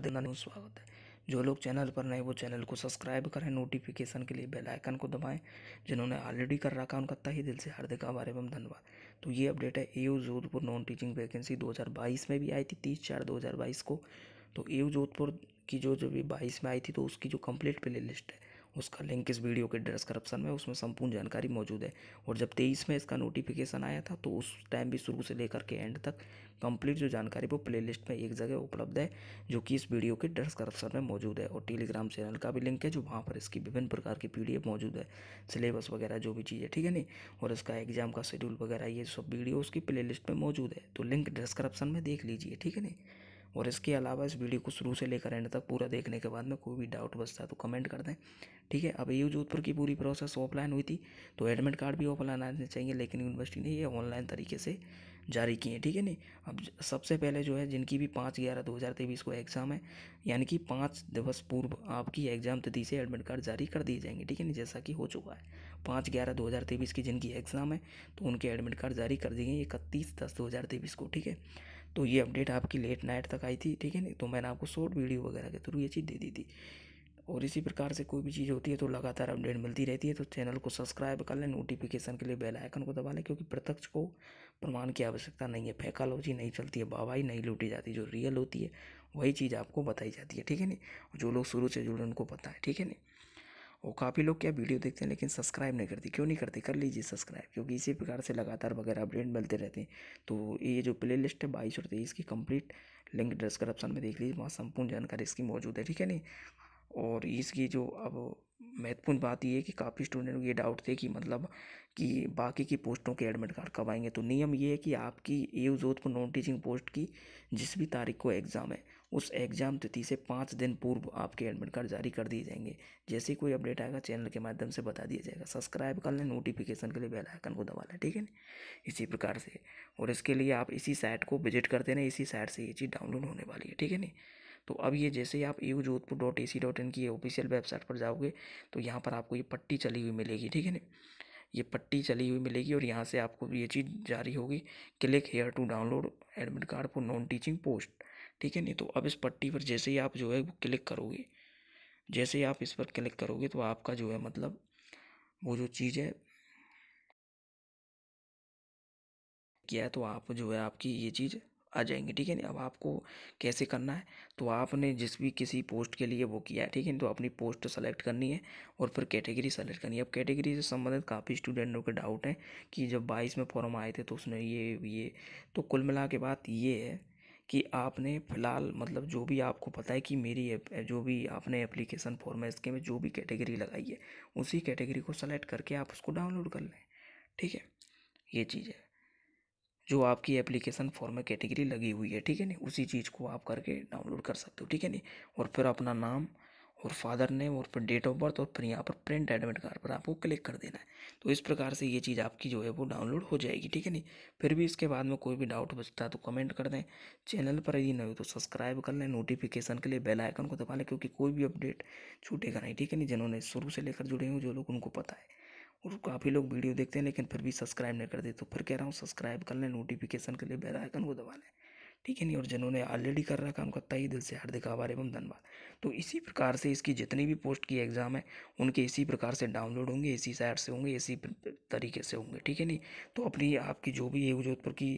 स्वागत है जो लोग चैनल पर नए वो चैनल को सब्सक्राइब करें नोटिफिकेशन के लिए बेल आइकन को दबाएं जिन्होंने ऑलरेडी कर रखा उनका तही दिल से हार्दिक आभार एवं धन्यवाद तो ये अपडेट है A Jodhpur non teaching vacancy 2022 में भी आई थी तीस चार 2022 को तो ए जोधपुर की जो जो भी बाईस में आई थी तो उसकी जो कम्प्लीट प्ले लिस्ट है उसका लिंक इस वीडियो के डिस्क्रिप्शन में उसमें संपूर्ण जानकारी मौजूद है और जब तेईस में इसका नोटिफिकेशन आया था तो उस टाइम भी शुरू से लेकर के एंड तक कंप्लीट जो जानकारी वो प्लेलिस्ट में एक जगह उपलब्ध है जो कि इस वीडियो के डिस्क्रिप्शन में मौजूद है और टेलीग्राम चैनल का भी लिंक है जो वहाँ पर इसकी विभिन्न प्रकार की पी मौजूद है सिलेबस वगैरह जो भी चीज़ है ठीक है नहीं और इसका एग्जाम का शेड्यूल वगैरह ये सब वीडियो उसकी प्ले में मौजूद है तो लिंक डिस्क्रिप्शन में देख लीजिए ठीक है नहीं और इसके अलावा इस वीडियो को शुरू से लेकर एंड तक पूरा देखने के बाद में कोई भी डाउट बचता है तो कमेंट कर दें ठीक है अब यू जोधपुर की पूरी प्रोसेस ऑफलाइन हुई थी तो एडमिट कार्ड भी ऑफलाइन आने चाहिए लेकिन यूनिवर्सिटी ने ये ऑनलाइन तरीके से जारी किए हैं ठीक है नहीं अब सबसे पहले जो है जिनकी भी पाँच ग्यारह दो हज़ार तेईस को एग्ज़ाम है यानी कि पाँच दिवस पूर्व आपकी एग्ज़ाम तिथि से एडमिट कार्ड जारी कर दिए जाएंगे ठीक है नहीं जैसा कि हो चुका है पाँच ग्यारह दो हज़ार तेईस की जिनकी एग्ज़ाम है तो उनके एडमिट कार्ड जारी कर दिए गए इकतीस दस दो हज़ार तेईस को ठीक है तो ये अपडेट आपकी लेट नाइट तक आई थी ठीक है ना तो मैंने आपको शॉर्ट वीडियो वगैरह के थ्रू ये चीज़ दे दी थी और इसी प्रकार से कोई भी चीज़ होती है तो लगातार अपडेट मिलती रहती है तो चैनल को सब्सक्राइब कर लें नोटिफिकेशन के लिए बेल आइकन को दबा लें क्योंकि प्रत्यक्ष को प्रमाण की आवश्यकता नहीं है फैकालोजी नहीं चलती है बाबाई नहीं लूटी जाती जो रियल होती है वही चीज़ आपको बताई जाती है ठीक है नहीं जो लोग शुरू से जुड़े उनको पता है ठीक है नहीं और काफ़ी लोग क्या वीडियो देखते हैं लेकिन सब्सक्राइब नहीं करते क्यों नहीं करते कर लीजिए सब्सक्राइब क्योंकि इसी प्रकार से लगातार वगैरह अपडेट मिलते रहते हैं तो ये जो प्ले लिस्ट है बाईस और तेईस की कंप्लीट लिंक डिस्क्रिप्शन में देख लीजिए वहाँ संपूर्ण जानकारी इसकी मौजूद है ठीक है नहीं और इसकी जो अब महत्वपूर्ण बात यह है कि काफ़ी स्टूडेंट को ये डाउट थे कि मतलब कि बाकी की पोस्टों के एडमिट कार्ड कब आएंगे तो नियम ये है कि आपकी A Jodhpur non teaching post की जिस भी तारीख को एग्ज़ाम है उस एग्ज़ाम तिथि से पाँच दिन पूर्व आपके एडमिट कार्ड जारी कर दिए जाएंगे जैसे कोई अपडेट आएगा चैनल के माध्यम से बता दिया जाएगा सब्सक्राइब कर लें नोटिफिकेशन के लिए बेल आइकन को दबा लें ठीक है इसी प्रकार से और इसके लिए आप इसी साइट को विजिट करते देना इसी साइट से ये चीज़ डाउनलोड होने वाली है ठीक है नहीं तो अब ये जैसे ही आप U Jodhpur dot A C dot in की ऑफिशियल वेबसाइट पर जाओगे तो यहाँ पर आपको ये पट्टी चली हुई मिलेगी ठीक है ना ये पट्टी चली हुई मिलेगी और यहाँ से आपको ये चीज़ जारी होगी click here to download admit card for non teaching post ठीक है नहीं तो अब इस पट्टी पर जैसे ही आप जो है वो क्लिक करोगे जैसे ही आप इस पर क्लिक करोगे तो आपका जो है मतलब वो जो चीज़ है किया है तो आप जो है आपकी ये चीज़ आ जाएंगी ठीक है नहीं अब आपको कैसे करना है तो आपने जिस भी किसी पोस्ट के लिए वो किया है ठीक है तो अपनी पोस्ट सेलेक्ट करनी है और फिर कैटेगरी सेलेक्ट करनी है अब कैटेगरी से संबंधित काफ़ी स्टूडेंटों के डाउट हैं कि जब बाईस में फॉर्म आए थे तो उसने ये ये तो कुल मिला के बात ये है कि आपने फ़िलहाल मतलब जो भी आपको पता है कि मेरी जो भी आपने एप्लीकेशन फॉर्म है इसके में जो भी कैटेगरी लगाई है उसी कैटेगरी को सेलेक्ट करके आप उसको डाउनलोड कर लें ठीक है ये चीज़ है जो आपकी एप्लीकेशन फॉर्म में कैटेगरी लगी हुई है ठीक है नहीं उसी चीज़ को आप करके डाउनलोड कर सकते हो ठीक है नहीं और फिर अपना नाम और फादर नेम और फिर डेट ऑफ बर्थ और फिर यहाँ पर प्रिंट एडमिट कार्ड पर आपको क्लिक कर देना है तो इस प्रकार से ये चीज़ आपकी जो है वो डाउनलोड हो जाएगी ठीक है नहीं फिर भी इसके बाद में कोई भी डाउट बचता है तो कमेंट कर दें चैनल पर यदि नहीं तो सब्सक्राइब कर लें नोटिफिकेशन के लिए बेल आइकन को दबा लें क्योंकि कोई भी अपडेट छूटेगा नहीं ठीक है नहीं जिन्होंने शुरू से लेकर जुड़े हों जो लोग उनको पता है और काफ़ी लोग वीडियो देखते हैं लेकिन फिर भी सब्सक्राइब नहीं करते तो फिर कह रहा हूँ सब्सक्राइब कर लें नोटिफिकेशन के लिए बेल आइकन को दबा लें ठीक है नहीं और जिन्होंने ऑलरेडी कर रखा उनका ही दिल से हार्दिक आभार एवं धन्यवाद तो इसी प्रकार से इसकी जितनी भी पोस्ट की एग्ज़ाम है उनके इसी प्रकार से डाउनलोड होंगे इसी साइड से होंगे इसी तरीके से होंगे ठीक है नहीं तो अपनी आपकी जो भी है जोधपुर की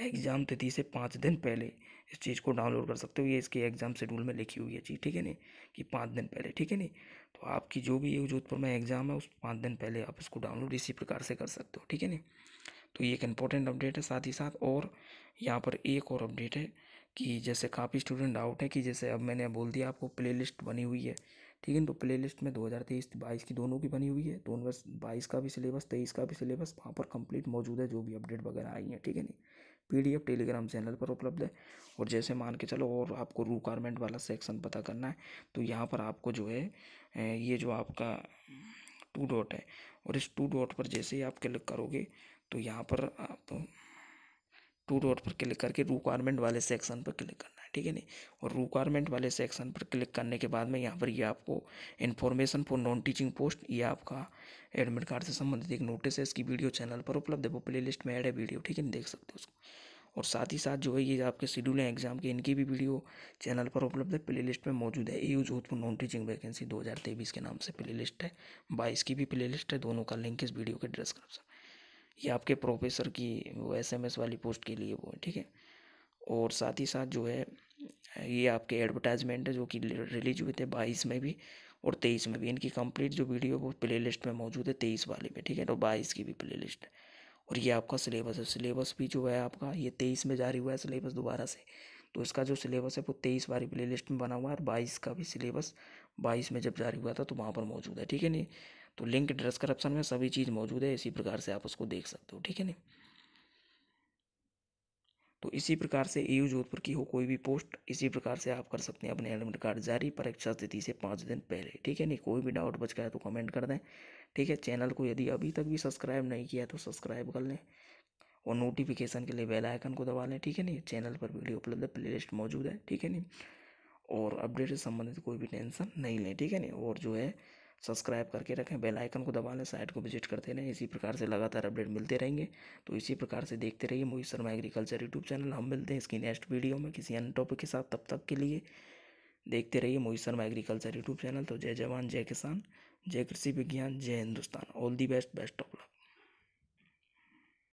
एग्ज़ाम तिथि से पाँच दिन पहले इस चीज़ को डाउनलोड कर सकते हो ये इसके एग्ज़ाम शेड्यूल में लिखी हुई है चीज़ ठीक है नहीं कि पाँच दिन पहले ठीक है नहीं तो आपकी जो भी जोधपुर में एग्ज़ाम है उस पाँच दिन पहले आप इसको डाउनलोड इसी प्रकार से कर सकते हो ठीक है नहीं तो ये एक इम्पोर्टेंट अपडेट है साथ ही साथ और यहाँ पर एक और अपडेट है कि जैसे काफ़ी स्टूडेंट आउट है कि जैसे अब मैंने बोल दिया आपको प्लेलिस्ट बनी हुई है ठीक है तो प्लेलिस्ट में 2023 22 की दोनों की बनी हुई है दोनों तो वर्ष बाईस का भी सिलेबस तेईस का भी सिलेबस वहाँ पर कंप्लीट मौजूद है जो भी अपडेट वगैरह आई है ठीक है नहीं पीडीएफ टेलीग्राम चैनल पर उपलब्ध है और जैसे मान के चलो और आपको रिक्वायरमेंट वाला सेक्शन पता करना है तो यहाँ पर आपको जो है ये जो आपका टू डॉट है और इस टू डॉट पर जैसे ही आप क्लिक करोगे तो यहाँ पर आप टू डॉट पर क्लिक करके रिक्वायरमेंट वाले सेक्शन पर क्लिक करना है ठीक है नहीं और रिक्वायरमेंट वाले सेक्शन पर क्लिक करने के बाद में यहाँ पर ये आपको information for non teaching post ये आपका एडमिट कार्ड से संबंधित एक नोटिस है इसकी वीडियो चैनल पर उपलब्ध है वो प्ले लिस्ट में एड है वीडियो ठीक है नहीं देख सकते उसको और साथ ही साथ जो है ये आपके शेड्यूल हैं एग्जाम के इनकी भी वीडियो चैनल पर उपलब्ध है प्ले लिस्ट में मौजूद है A U Jodhpur non teaching vacancy दो हज़ार तेईस के नाम से प्ले लिस्ट है बाईस की भी प्ले लिस्ट है दोनों का लिंक इस वीडियो के डिस्क्रिप्शन ये आपके प्रोफेसर की वो एसएमएस वाली पोस्ट के लिए वो है ठीक है और साथ ही साथ जो है ये आपके एडवर्टाइजमेंट है जो कि रिलीज हुए थे बाईस में भी और तेईस में भी इनकी कंप्लीट जो वीडियो वो प्ले लिस्ट में मौजूद है तेईस वाले में ठीक है तो बाईस की भी प्ले लिस्ट है और ये आपका सिलेबस है सिलेबस भी जो है आपका ये तेईस में जारी हुआ है सिलेबस दोबारा से तो इसका जो सिलेबस है वो तेईस वाली प्ले लिस्ट में बना हुआ है और बाईस का भी सिलेबस बाईस में जब जारी हुआ था तो वहाँ पर मौजूद है ठीक है नहीं तो लिंक डिस्क्रिप्शन में सभी चीज़ मौजूद है इसी प्रकार से आप उसको देख सकते हो ठीक है ना तो इसी प्रकार से ए जोधपुर की हो कोई भी पोस्ट इसी प्रकार से आप कर सकते हैं अपने एडमिट कार्ड जारी परीक्षा तिथि से पाँच दिन पहले ठीक है नहीं कोई भी डाउट बच गया तो कमेंट कर दें ठीक है चैनल को यदि अभी तक भी सब्सक्राइब नहीं किया तो सब्सक्राइब कर लें और नोटिफिकेशन के लिए बेल आइकन को दबा लें ठीक है नहीं चैनल पर वीडियो उपलब्ध लिस्ट मौजूद है ठीक है नहीं और अपडेट से संबंधित कोई भी टेंशन नहीं लें ठीक है नहीं और जो है सब्सक्राइब करके रखें बेल आइकन को दबा लें साइट को विजिट करते रहें इसी प्रकार से लगातार अपडेट मिलते रहेंगे तो इसी प्रकार से देखते रहिए Mohit Sharma agriculture YouTube channel हम मिलते हैं इसकी नेक्स्ट वीडियो में किसी अन्य टॉपिक के साथ तब तक के लिए देखते रहिए Mohit Sharma agriculture YouTube channel तो जय जवान जय किसान जय कृषि विज्ञान जय Hindustan all the best best of luck